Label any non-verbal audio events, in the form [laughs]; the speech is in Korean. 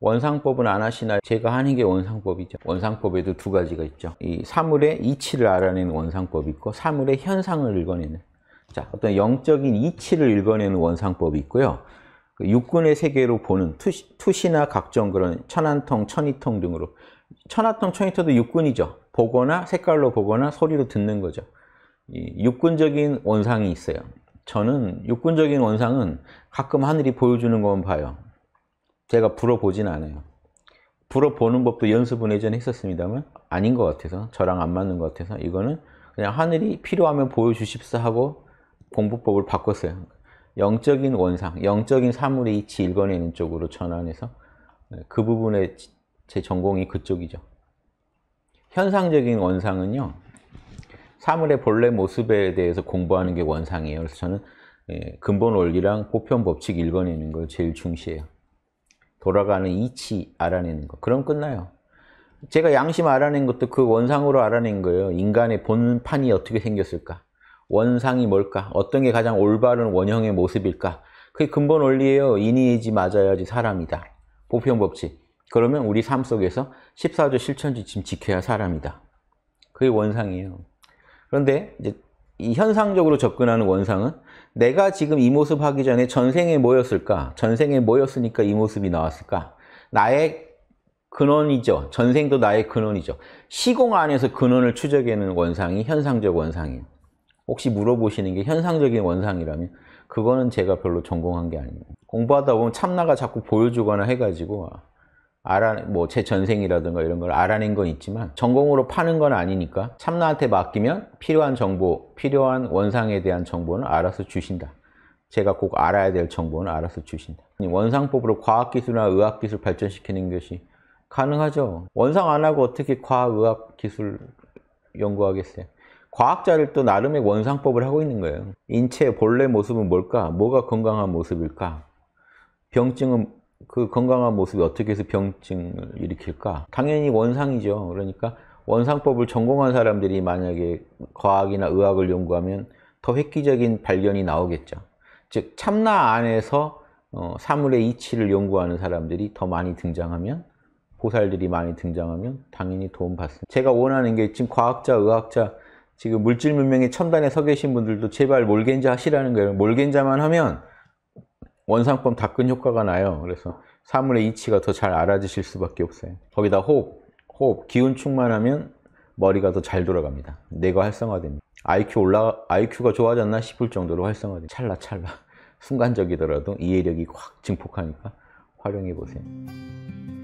원상법은 안 하시나 제가 하는 게 원상법이죠 원상법에도 두 가지가 있죠 이 사물의 이치를 알아내는 원상법이 있고 사물의 현상을 읽어내는 자 어떤 영적인 이치를 읽어내는 원상법이 있고요 그 육군의 세계로 보는 투시, 나 각종 그런 천안통, 천이통 등으로 천하통, 천이통도 육군이죠 보거나 색깔로 보거나 소리로 듣는 거죠 육군적인 원상이 있어요 저는 육군적인 원상은 가끔 하늘이 보여주는 것만 봐요 제가 불어보진 않아요. 불어보는 법도 연습은 예전에 했었습니다만 아닌 것 같아서 저랑 안 맞는 것 같아서 이거는 그냥 하늘이 필요하면 보여주십사 하고 공부법을 바꿨어요. 영적인 원상, 영적인 사물의 이치 1번에 는 쪽으로 전환해서 네, 그 부분에 제 전공이 그쪽이죠. 현상적인 원상은요. 사물의 본래 모습에 대해서 공부하는 게 원상이에요. 그래서 저는 예, 근본 원리랑 보편 법칙 1번에 는걸 제일 중시해요. 돌아가는 이치 알아내는 거. 그럼 끝나요. 제가 양심 알아낸 것도 그 원상으로 알아낸 거예요. 인간의 본판이 어떻게 생겼을까? 원상이 뭘까? 어떤 게 가장 올바른 원형의 모습일까? 그게 근본 원리예요. 인이지 맞아야지 사람이다. 보편 법칙. 그러면 우리 삶 속에서 14조 실천 지침 지켜야 사람이다. 그게 원상이에요. 그런데 이제 이 현상적으로 접근하는 원상은 내가 지금 이 모습 하기 전에 전생에 뭐였을까? 전생에 뭐였으니까 이 모습이 나왔을까? 나의 근원이죠. 전생도 나의 근원이죠. 시공 안에서 근원을 추적하는 원상이 현상적 원상이에요. 혹시 물어보시는 게 현상적인 원상이라면 그거는 제가 별로 전공한 게 아닙니다. 공부하다 보면 참나가 자꾸 보여주거나 해가지고 알아 뭐 제 전생이라든가 이런 걸 알아낸 건 있지만 전공으로 파는 건 아니니까 참나한테 맡기면 필요한 정보, 필요한 원상에 대한 정보는 알아서 주신다. 제가 꼭 알아야 될 정보는 알아서 주신다. 원상법으로 과학기술이나 의학기술 발전시키는 것이 가능하죠. 원상 안 하고 어떻게 과학, 의학기술 연구하겠어요? 과학자를 또 나름의 원상법을 하고 있는 거예요. 인체의 본래 모습은 뭘까? 뭐가 건강한 모습일까? 병증은 그 건강한 모습이 어떻게 해서 병증을 일으킬까? 당연히 원상이죠. 그러니까 원상법을 전공한 사람들이 만약에 과학이나 의학을 연구하면 더 획기적인 발견이 나오겠죠. 즉 참나 안에서 어, 사물의 이치를 연구하는 사람들이 더 많이 등장하면 보살들이 많이 등장하면 당연히 도움받습니다. 제가 원하는 게 지금 과학자, 의학자, 지금 물질 문명의 첨단에 서 계신 분들도 제발 몰겐자 하시라는 거예요. 몰겐자만 하면 원상법 닦은 효과가 나요. 그래서 사물의 이치가 더 잘 알아지실 수밖에 없어요. 거기다 호흡, 호흡, 기운 충만하면 머리가 더 잘 돌아갑니다. 뇌가 활성화됩니다. IQ 올라, IQ가 좋아졌나 싶을 정도로 활성화됩니다. 찰나찰나. [laughs] 순간적이더라도 이해력이 확 증폭하니까 활용해 보세요.